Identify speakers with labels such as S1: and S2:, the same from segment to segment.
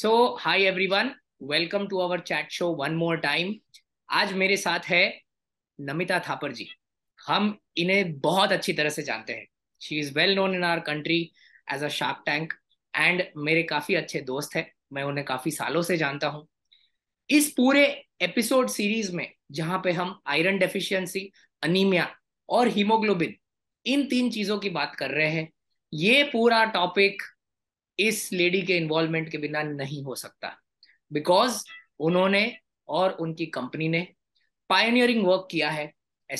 S1: So hi everyone welcome to our chat show one more time आज मेरे साथ है नमिता थापर जी हम इन्हें बहुत अच्छी तरह से जानते हैं she is well known in our country as a shark tank and मेरे काफी अच्छे दोस्त हैं मैं उन्हें काफी सालों से जानता हूँ इस पूरे एपिसोड सीरीज में जहाँ पे हम आयरन डेफिशिएंसी अनीमिया और हीमोग्लोबिन इन तीन चीजों की बात कर रहे हैं ये पूरा टॉपिक इस लेडी के इन्वॉल्वमेंट के बिना नहीं हो सकता बिकॉज उन्होंने और उनकी कंपनी ने पायनियरिंग वर्क किया है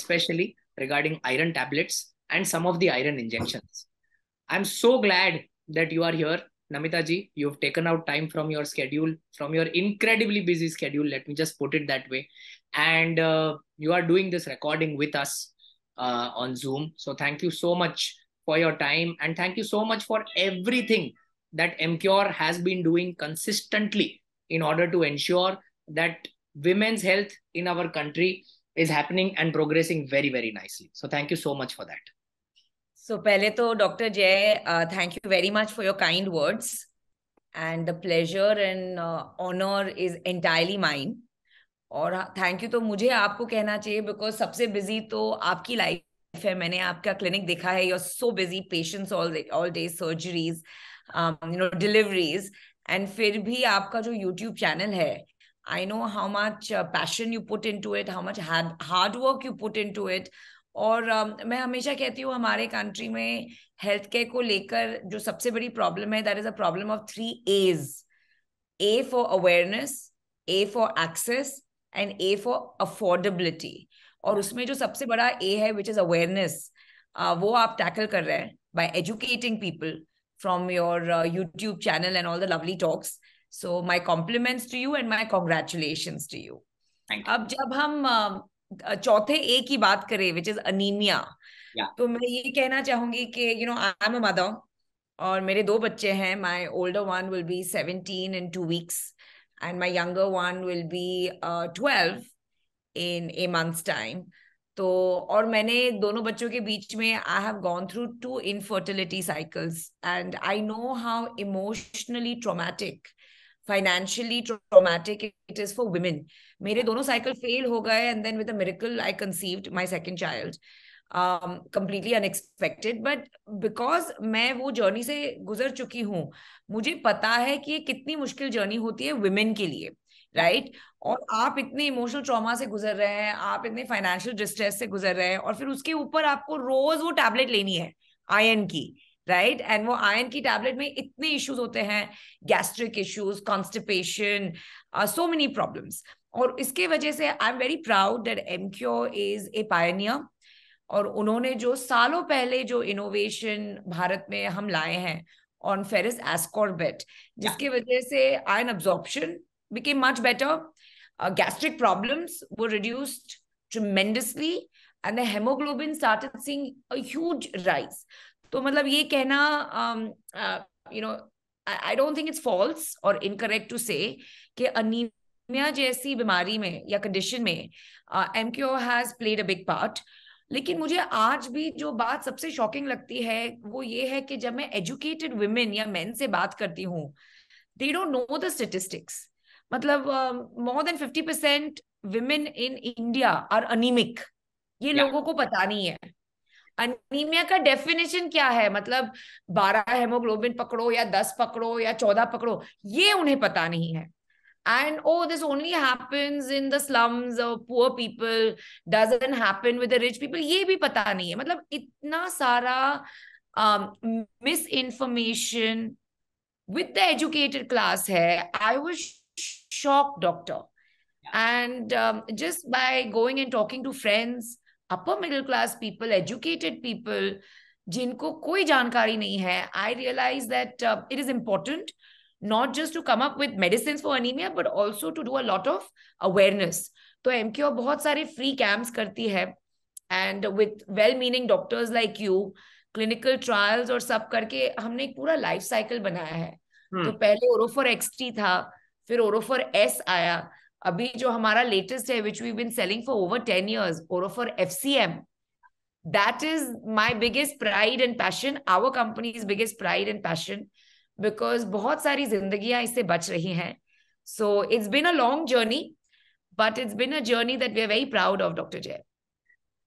S1: specially regarding iron tablets and some of the iron injection I am so glad that you are here Namita ji you have taken out time from your schedule from your incredibly busy schedule let me just put it that way and you are doing this recording with us on Zoom so thank you so much for your time and thank you so much for everything that MQR has been doing consistently in order to ensure that women's health in our country is happening and progressing very, very nicely. So thank you so much for that.
S2: So, पहले तो doctor Jay thank you very much for your kind words and the pleasure and honour is entirely mine और thank uh, you तो मुझे आपको कहना चाहिए because सबसे busy तो आपकी लाइफ है मैंने आपका क्लिनिक देखा है you are so busy patients all all day surgeries you know deliveries and फिर भी आपका जो यूट्यूब चैनल है I know how much passion you put into it how much hard work you put into it और uh, मैं हमेशा कहती हूँ हमारे कंट्री में हेल्थ केयर को लेकर जो सबसे बड़ी प्रॉब्लम है that is a problem of three A's A for awareness A for access and A for affordability और उसमें जो सबसे बड़ा ए है विच इज अवेयरनेस वो आप टैकल कर रहे हैं by educating people from your uh, YouTube channel and all the lovely talks. So my compliments to you and my congratulations to you. Thank you. अब जब हम um, चौथे ए की बात करें विच इज अनीमिया तो मैं ये कहना चाहूंगी कि you know I am a mother और मेरे दो बच्चे हैं my older one will be 17 in two weeks and my younger one will be 12 in a month's time तो और मैंने दोनों बच्चों के बीच में I have gone through two infertility cycles and I know how emotionally traumatic financially traumatic it is for women मेरे दोनों साइकिल फेल हो गए and then with miracle I conceived my second child completely unexpected but because मैं वो journey से गुजर चुकी हूँ मुझे पता है कि ये कितनी मुश्किल जर्नी होती है वुमेन के लिए राइट और आप इतने इमोशनल ट्रॉमा से गुजर रहे हैं आप इतने फाइनेंशियल डिस्ट्रेस से गुजर रहे हैं और फिर उसके ऊपर आपको रोज वो टैबलेट लेनी है आयन की राइट एंड वो आयन की टैबलेट में इतने इश्यूज होते हैं gastric issues constipation so many problems और इसके वजह से I am very proud that M Q is a pioneer और उन्होंने जो सालों पहले जो इनोवेशन भारत में हम लाए हैं ऑन फेरिस एस्कॉर्बेट जिसके वजह से iron absorption became much better. Uh, gastric problems were reduced tremendously, and the hemoglobin started seeing a huge rise. तो मतलब ये कहना you know I don't think it's false और इनकरेक्ट टू से कि anaemia जैसी बीमारी में या कंडीशन में M Q has played a big part लेकिन मुझे आज भी जो बात सबसे शॉकिंग लगती है वो ये है कि जब मैं एजुकेटेड वुमेन या मेन से बात करती हूँ they don't know the statistics मतलब more than fifty percent women in India are anaemic ये yeah. लोगों को पता नहीं है अनीमिया का डेफिनेशन क्या है मतलब बारह हेमोग्लोबिन पकड़ो या दस पकड़ो या चौदह पकड़ो ये उन्हें पता नहीं है and oh this only happens in the slums or poor people doesn't happen with rich people ये भी पता नहीं है मतलब इतना सारा misinformation with the educated class है I was shock doctor. And um, just by going and talking to friends, upper middle class people, educated people, जिनको कोई जानकारी नहीं है I realise that it is important not just to come up with medicine for anaemia but also to do a lot of awareness तो M Q बहुत सारे free camps करती है and with well meaning doctors like you clinical trials और सब करके हमने एक पूरा लाइफ साइकिल बनाया है hmm. तो पहले ओरोफोर एक्सटी था फिर ओरोफर एस आया अभी जो हमारा लेटेस्ट है which we been selling for over ten years Orofer F C M that is my biggest pride and passion our company is biggest pride and passion because बहुत सारी जिंदगियां इससे बच रही हैं so it's been a long journey but it's been a journey that we are very proud of doctor Jay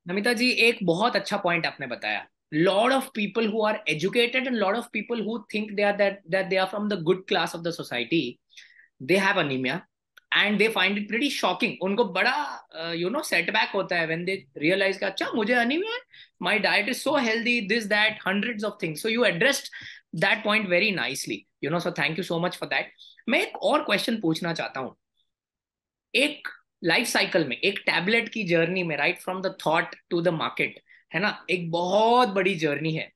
S2: Namita ji एक बहुत अच्छा पॉइंट आपने बताया
S1: lot of people who are educated and lot of people who think they are that that they are from the good class of the society they have anaemia and they find it pretty shocking उनको बड़ा you know setback होता है when they realise का अच्छा मुझे anaemia है my diet is so healthy this that hundreds of things so you addressed that point very nicely you know so thank you so much for that मैं एक और question पूछना चाहता हूँ एक लाइफ साइकिल में एक टैबलेट की जर्नी में right from the thought to the market है ना एक बहुत बड़ी जर्नी है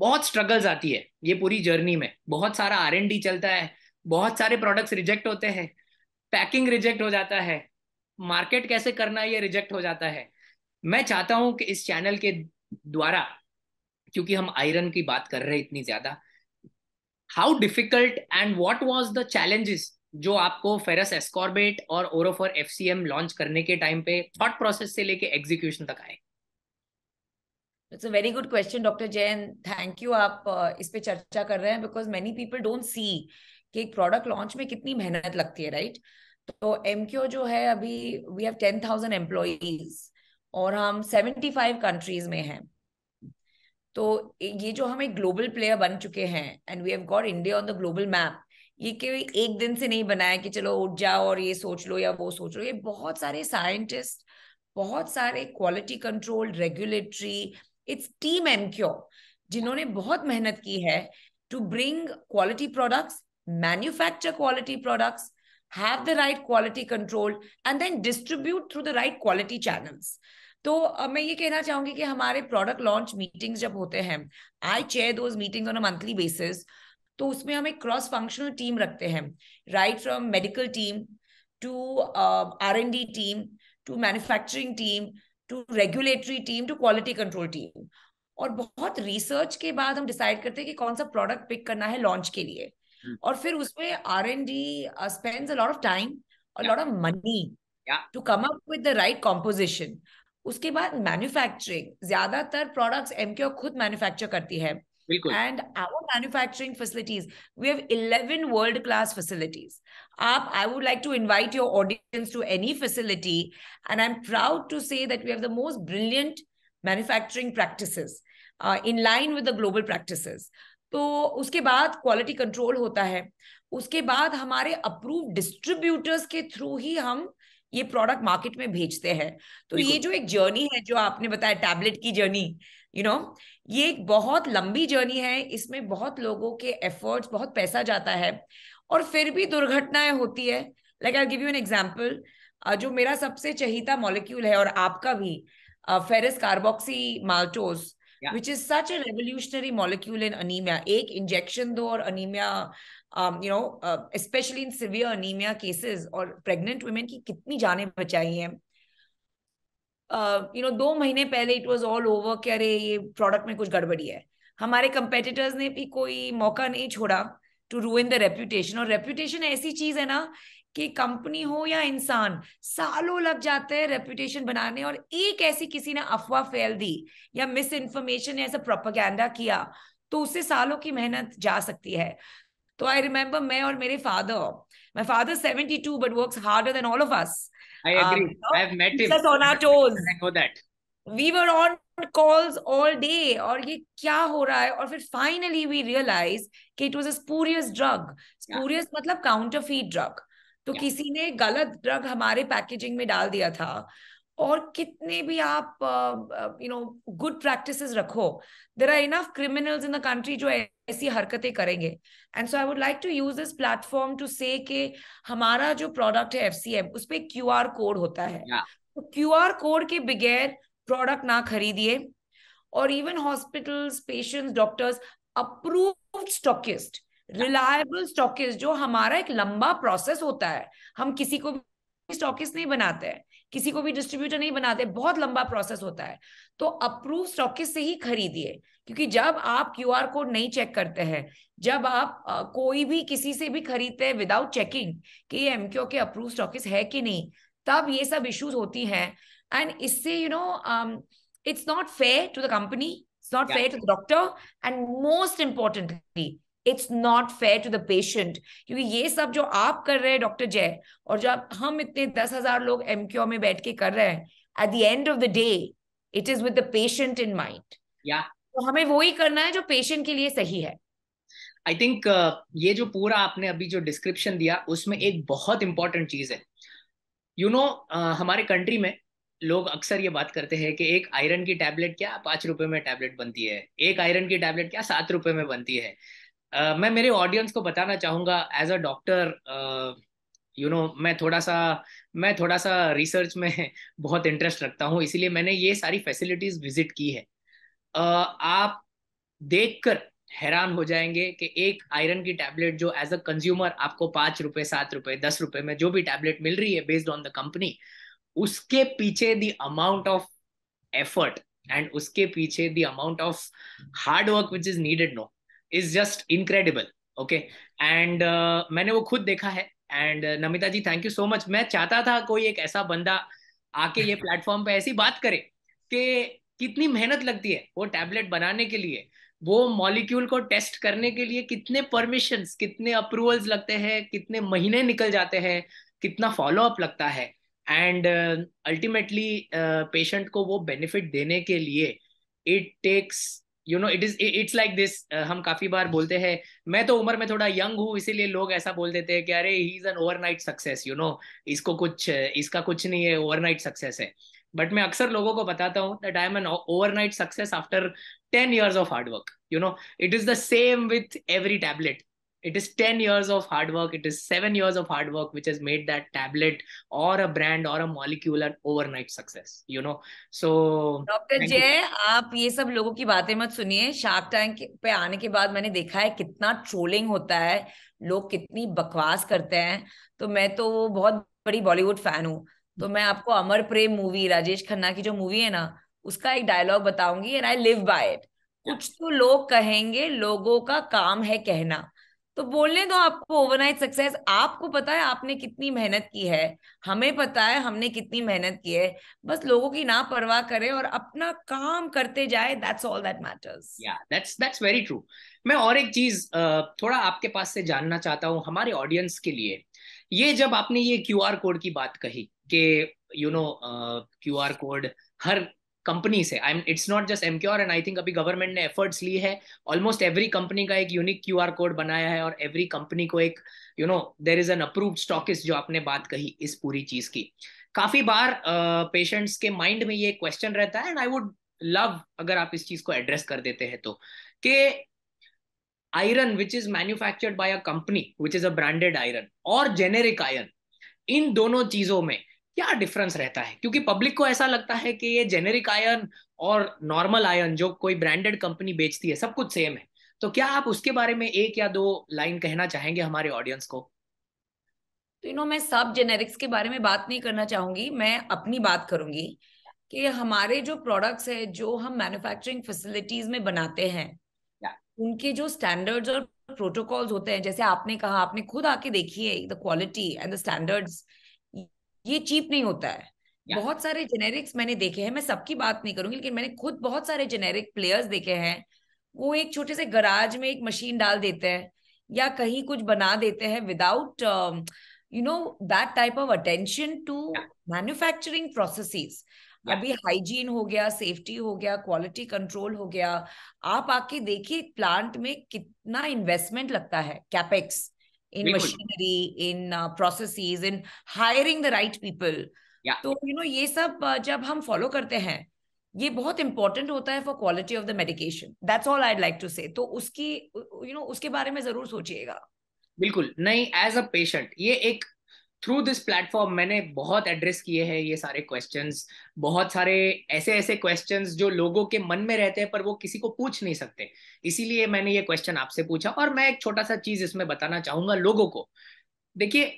S1: बहुत स्ट्रगल्स आती है ये पूरी जर्नी में बहुत सारा आर एन डी चलता है बहुत सारे प्रोडक्ट्स रिजेक्ट होते हैं पैकिंग रिजेक्ट हो जाता है मार्केट कैसे करना ये रिजेक्ट हो जाता है मैं चाहता हूं कि इस चैनल के द्वारा क्योंकि हम आयरन की बात कर रहे हैं इतनी ज्यादा how difficult and what was the challenges जो आपको फेरस एस्कॉर्बेट और ओरोफर एफ लॉन्च करने के टाइम पे थॉट प्रोसेस से लेके एग्जीक्यूशन तक आए
S2: it's a very good question doctor Jain thank you आप uh, इस पे चर्चा कर रहे हैं because many people don't see कि एक प्रोडक्ट लॉन्च में कितनी मेहनत लगती है राइट तो एम जो है अभी we have ten thousand employees और हम सेवेंटी फाइव कंट्रीज में हैं तो ये जो हम एक ग्लोबल प्लेयर बन चुके हैं and we have got India on the global map ये केवल एक दिन से नहीं बनाया कि चलो उठ जाओ और ये सोच लो या वो सोच लो ये बहुत सारे साइंटिस्ट बहुत सारे quality control regulatory it's team M जिन्होंने बहुत मेहनत की है to bring quality products manufacture quality products, have the right quality control, and then distribute through the right quality channels. तो uh, मैं ये कहना चाहूंगी कि हमारे प्रोडक्ट लॉन्च मीटिंग्स जब होते हैं I chair those meetings on a monthly basis तो उसमें हम एक क्रॉस फंक्शनल टीम रखते हैं right from medical team to R and D team to manufacturing team to regulatory team to quality control team और बहुत रिसर्च के बाद हम डिसाइड करते हैं कि कौन सा प्रोडक्ट पिक करना है लॉन्च के लिए Hmm. और फिर उसमें R and D spend a lot of time और lot of money to come up with the right composition उसके बाद मैन्युफैक्चरिंग ज्यादातर प्रोडक्ट्स एमक्यू खुद मैन्युफैक्चर करती है and our manufacturing facilities we have eleven world class facilities आप I would like to invite your audience to any facility and I am proud to say that we have the most brilliant manufacturing practices in line with the global practices तो उसके बाद quality control होता है उसके बाद हमारे approve distributors के through ही हम ये प्रोडक्ट मार्केट में भेजते हैं तो ये जो एक जर्नी है जो आपने बताया टैबलेट की जर्नी यू नो ये एक बहुत लंबी जर्नी है इसमें बहुत लोगों के एफर्ट्स बहुत पैसा जाता है और फिर भी दुर्घटनाएं होती है like I give you an example जो मेरा सबसे चहीता मॉलिक्यूल है और आपका भी ferric carboxy maltose yeah. which is such a revolutionary molecule in anemia. Ek injection do or anemia, um, you know, uh, especially in severe anemia cases और pregnant women की कितनी जाने बचाई हैं यू नो दो महीने पहले इट वॉज ऑल ओवर कि अरे ये प्रोडक्ट में कुछ गड़बड़ी है हमारे कंपेटिटर्स ने भी कोई मौका नहीं छोड़ा to ruin the reputation और रेप्यूटेशन ऐसी चीज है ना कि कंपनी हो या इंसान सालों लग जाते हैं रेपुटेशन बनाने और एक ऐसी किसी ने अफवाह फैल दी या मिस इन्फॉर्मेशन या ऐसा प्रोपागैंडा किया तो उससे सालों की मेहनत जा सकती है तो आई रिमेम्बर मैं और मेरे father my father seventy two but work harder than all of us और ये क्या हो रहा है और फिर फाइनली वी रियलाइज कि इट वॉज a spurious drug. Spurious yeah. मतलब counterfeit तो yeah. किसी ने गलत ड्रग हमारे पैकेजिंग में डाल दिया था और कितने भी आप यू नो गुड प्रैक्टिस रखो there are enough criminals in the country जो ऐसी हरकतें करेंगे and so I would like to use this platform to say के हमारा जो प्रोडक्ट है एफ सी उस पर क्यू आर कोड होता है क्यू आर कोड के बगैर प्रोडक्ट ना खरीदिए और even hospitals patients doctors approved stockist reliable stockist जो हमारा एक लंबा प्रोसेस होता है हम किसी को भी स्टॉकिस्ट नहीं बनाते हैं किसी को भी डिस्ट्रीब्यूटर नहीं बनाते बहुत लंबा प्रोसेस होता है तो अप्रूव स्टॉकिस्ट से ही खरीदिए क्योंकि जब आप क्यू आर कोड नहीं चेक करते हैं जब आप आ, कोई भी किसी से भी खरीदते हैं विदाउट चेकिंग कि ये एम के अप्रूव स्टॉकिस्ट है कि नहीं तब ये सब इश्यूज होती हैं एंड इससे you know it's not fair to the company it's not fair to the doctor and most importantly it's not fair to the patient क्योंकि ये सब जो आप कर रहे हैं डॉक्टर जय और जो आप हम इतने दस हजार लोग एम क्यू में बैठ के कर रहे हैं at the end of the day it is with the patient in mind तो हमें वो ही करना है जो पेशेंट के लिए सही है आई थिंक uh, ये जो पूरा आपने अभी जो डिस्क्रिप्शन
S1: दिया उसमें एक बहुत इंपॉर्टेंट चीज है you you know know, uh, हमारे कंट्री में लोग अक्सर ये बात करते हैं कि एक आयरन की टैबलेट क्या पांच रुपए में टैबलेट बनती है एक आयरन की टैबलेट क्या सात रुपए में बनती है मैं मेरे ऑडियंस को बताना चाहूंगा as a doctor you know मैं थोड़ा सा मैं थोड़ा सा रिसर्च में बहुत इंटरेस्ट रखता हूँ इसीलिए मैंने ये सारी फैसिलिटीज विजिट की है uh, आप देखकर हैरान हो जाएंगे कि एक आयरन की टैबलेट जो एज अ कंज्यूमर आपको पांच रुपए सात रुपए दस रुपए में जो भी टैबलेट मिल रही है बेस्ड ऑन द कंपनी उसके पीछे the amount of effort and उसके पीछे the amount of hard work which is needed no is just incredible okay and मैंने वो खुद देखा है and uh, Namita ji thank you so much मैं चाहता था कोई एक ऐसा बंदा आके ये प्लेटफॉर्म पे ऐसी बात करे कि कितनी मेहनत लगती है वो टैबलेट बनाने के लिए वो मॉलिक्यूल को टेस्ट करने के लिए कितने परमिशन कितने अप्रूवल्स लगते हैं कितने महीने निकल जाते हैं कितना फॉलो अप लगता है एंड अल्टीमेटली पेशेंट को वो बेनिफिट देने के लिए it takes you know it is it's like this हम काफी बार बोलते हैं मैं तो उम्र में थोड़ा यंग हूँ इसीलिए लोग ऐसा बोल देते हैं कि अरे he is an overnight success you know इसको कुछ इसका कुछ नहीं है ओवरनाइट सक्सेस है बट मैं अक्सर लोगों को बताता हूँ that I am an overnight success after ten years of hard work you know it is the same with every tablet it is 10 years of hard work it is 7 years of hard work which has made that tablet or a brand or a molecule an overnight success you know so doctor Jay
S2: आप ये सब लोगों की बातें मत सुनिए shark tank पे आने के बाद मैंने देखा है कितना ट्रोलिंग होता है लोग कितनी बकवास करते हैं तो मैं तो बहुत बड़ी बॉलीवुड फैन हूँ तो मैं आपको अमर प्रेम मूवी राजेश खन्ना की जो मूवी है ना उसका एक डायलॉग बताऊंगी and I live by it कुछ तो लोग कहेंगे लोगों का काम है कहना तो बोलने दो आपको ओवरनाइट सक्सेस आपको पता है आपने कितनी मेहनत की है हमें पता है हमने कितनी मेहनत की है बस लोगों की ना परवाह करें और अपना काम करते जाए दैट्स ऑल दैट मैटर्स या दैट्स
S1: दैट्स वेरी ट्रू मैं और एक चीज थोड़ा आपके पास से जानना चाहता हूँ हमारे ऑडियंस के लिए ये जब आपने ये क्यू कोड की बात कही कि यू नो क्यू कोड हर कंपनी से I it's not just um and I think अभी गवर्नमेंट ने एफर्ट्स ली है ऑलमोस्ट एवरी कंपनी का एक यूनिक क्यू आर कोड बनाया है और एवरी कंपनी को एक you know there is an approve stock जो आपने बात कही इस पूरी चीज की काफी बार पेशेंट्स uh, के माइंड में ये क्वेश्चन रहता है एंड आई वुड लव अगर आप इस चीज को एड्रेस कर देते हैं तो कि iron which is manufactured by a company which is a branded iron और जेनेरिक आयरन इन दोनों चीजों में क्या डिफरेंस रहता है क्योंकि पब्लिक को ऐसा लगता है कि ये जेनेरिक आयन और नॉर्मल आयन जो कोई ब्रांडेड कंपनी बेचती है सब कुछ सेम है तो क्या आप उसके बारे में एक या दो लाइन कहना चाहेंगे हमारे ऑडियंस को
S2: तो यू नो मैं सब जेनेरिक्स के बारे में बात नहीं करना चाहूंगी मैं अपनी बात करूंगी कि हमारे जो प्रोडक्ट्स है जो हम मैन्युफैक्चरिंग फैसिलिटीज में बनाते हैं उनके जो स्टैंडर्ड्स और प्रोटोकॉल्स होते हैं जैसे आपने कहा आपने खुद आके देखी है the quality and the standards ये चीप नहीं होता है बहुत सारे जेनेरिक्स मैंने देखे हैं मैं सबकी बात नहीं करूंगी लेकिन मैंने खुद बहुत सारे जेनेरिक प्लेयर्स देखे हैं वो एक छोटे से गराज में एक मशीन डाल देते हैं या कहीं कुछ बना देते हैं without you no that type of attention to manufacturing processes अभी हाइजीन हो गया सेफ्टी हो गया क्वालिटी कंट्रोल हो गया आप आके देखिए प्लांट में कितना इन्वेस्टमेंट लगता है capex in machinery in uh, processes in hiring the right people yeah so you know ye sab uh, jab hum follow karte hain ये बहुत इंपॉर्टेंट होता है for quality of the medication that's all I like to say तो उसकी you you know know, उसके बारे में जरूर सोचिएगा बिल्कुल नहीं एज अ
S1: पेशेंट ये एक थ्रू दिस प्लेटफॉर्म मैंने बहुत एड्रेस किए हैं ये सारे क्वेश्चंस बहुत सारे ऐसे ऐसे क्वेश्चंस जो लोगों के मन में रहते हैं पर वो किसी को पूछ नहीं सकते इसीलिए मैंने ये क्वेश्चन आपसे पूछा और मैं एक छोटा सा चीज इसमें बताना चाहूंगा लोगों को देखिए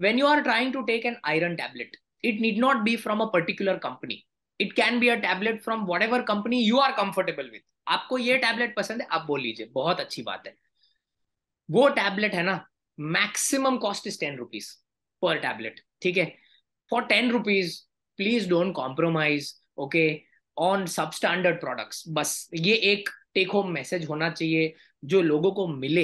S1: when you are trying to take an iron tablet it need not be from a particular company it can be a tablet from whatever company you are comfortable with आपको ये टैबलेट पसंद है आप बोल लीजिए बहुत अच्छी बात है वो टैबलेट है ना maximum cost is ten rupees per tablet ठीक है for ten rupees please don't compromise okay on substandard products बस ये एक टेक होम मैसेज होना चाहिए जो लोगों को मिले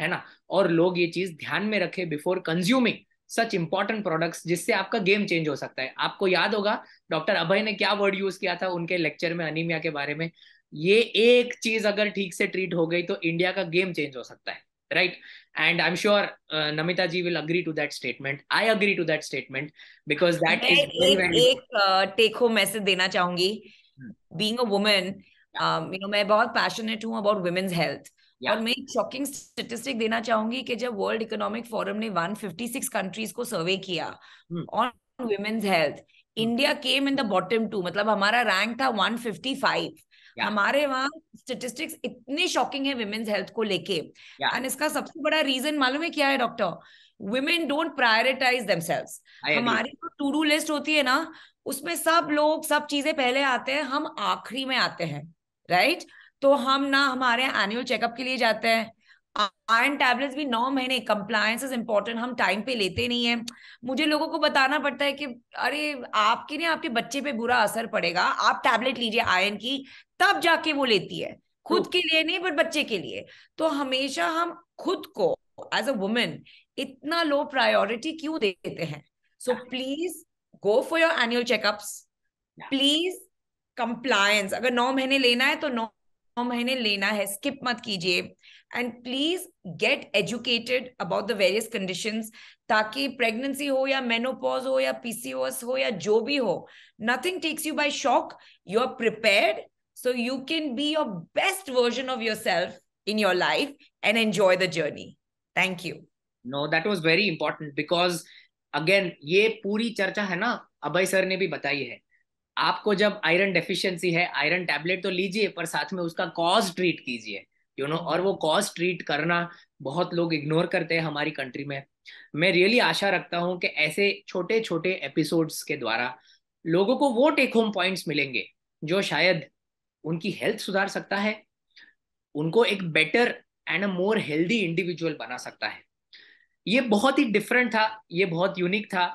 S1: है ना और लोग ये चीज ध्यान में रखे before consuming such important products जिससे आपका गेम चेंज हो सकता है आपको याद होगा डॉक्टर अभय ने क्या वर्ड यूज किया था उनके लेक्चर में अनिमिया के बारे में ये एक चीज अगर ठीक से ट्रीट हो गई तो इंडिया का गेम चेंज हो सकता है right and i'm sure uh, namita ji will agree to that statement i agree to that statement because that I is very, very ek,
S2: uh, take home message dena chahungi hmm. being a woman um, you know मैं बहुत passionate हूँ about women's health yeah. और मैं एक shocking statistic देना चाहूंगी कि जब वर्ल्ड इकोनॉमिक फोरम ने 156 कंट्रीज को सर्वे किया on women's health India came in the bottom two मतलब हमारा रैंक था 155 yeah. हमारे वहाँ स्टेटिस्टिक्स इतनी शॉकिंग है विमेन्स हेल्थ को लेके एंड yeah. इसका सबसे बड़ा रीजन मालूम है क्या है doctor women don't prioritize themselves हमारी जो टू डू लिस्ट होती है ना उसमें सब लोग सब चीजें पहले आते हैं हम आखिरी में आते हैं राइट right? तो हम ना हमारे एनुअल चेकअप के लिए जाते हैं आयरन टैबलेट्स भी नौ महीने कंप्लायंस इज इम्पोर्टेंट हम टाइम पे लेते नहीं है मुझे लोगों को बताना पड़ता है कि अरे आपके ना आपके बच्चे पे बुरा असर पड़ेगा आप टैबलेट लीजिए आयरन की तब जाके वो लेती है खुद के लिए नहीं बट बच्चे के लिए तो हमेशा हम खुद को एज अ वुमेन इतना लो प्रायोरिटी क्यों देते हैं so please go for your annual checkups please compliance अगर नौ महीने लेना है तो नौ महीने लेना है स्किप मत कीजिए and please get educated about the various condition ताकि प्रेगनेंसी हो या मेनोपॉज हो या पीसीओएस हो या जो भी हो nothing takes you by shock you are prepared so you can be your best version of yourself in your life and enjoy the journey thank you no that was very
S1: important because again ये पूरी चर्चा है ना अभय sir ने भी बताई है आपको जब आयरन डेफिशिएंसी है आयरन टैबलेट तो लीजिए पर साथ में उसका कॉज ट्रीट कीजिए यू नो और वो कॉज ट्रीट करना बहुत लोग इग्नोर करते हैं हमारी कंट्री में मैं रियली आशा रखता हूँ कि ऐसे छोटे छोटे एपिसोड्स के द्वारा लोगों को वो टेक होम पॉइंट्स मिलेंगे जो शायद उनकी हेल्थ सुधार सकता है उनको एक better and a more healthy individual बना सकता है ये बहुत ही डिफरेंट था ये बहुत यूनिक था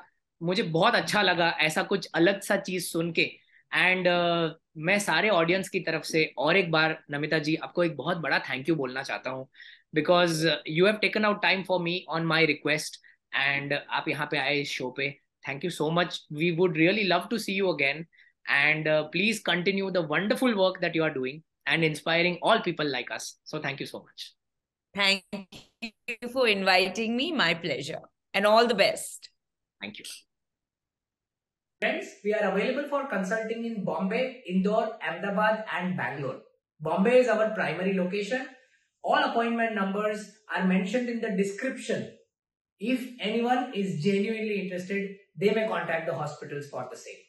S1: मुझे बहुत अच्छा लगा ऐसा कुछ अलग सा चीज सुन के एंड uh, मैं सारे ऑडियंस की तरफ से और एक बार नमिता जी आपको एक बहुत बड़ा थैंक यू बोलना चाहता हूँ because you have taken out time for me on my request and आप यहाँ पे आए इस शो पे thank you so much we would really love to see you again and please continue the wonderful work that you are doing and inspiring all people like us so thank you so much
S2: thank you for inviting me my pleasure and all the best thank you
S1: Friends, we are available for consulting in Bombay, Indore, Ahmedabad and Bangalore. Bombay is our primary location. All appointment numbers are mentioned in the description. If anyone is genuinely interested, they may contact the hospitals for the same.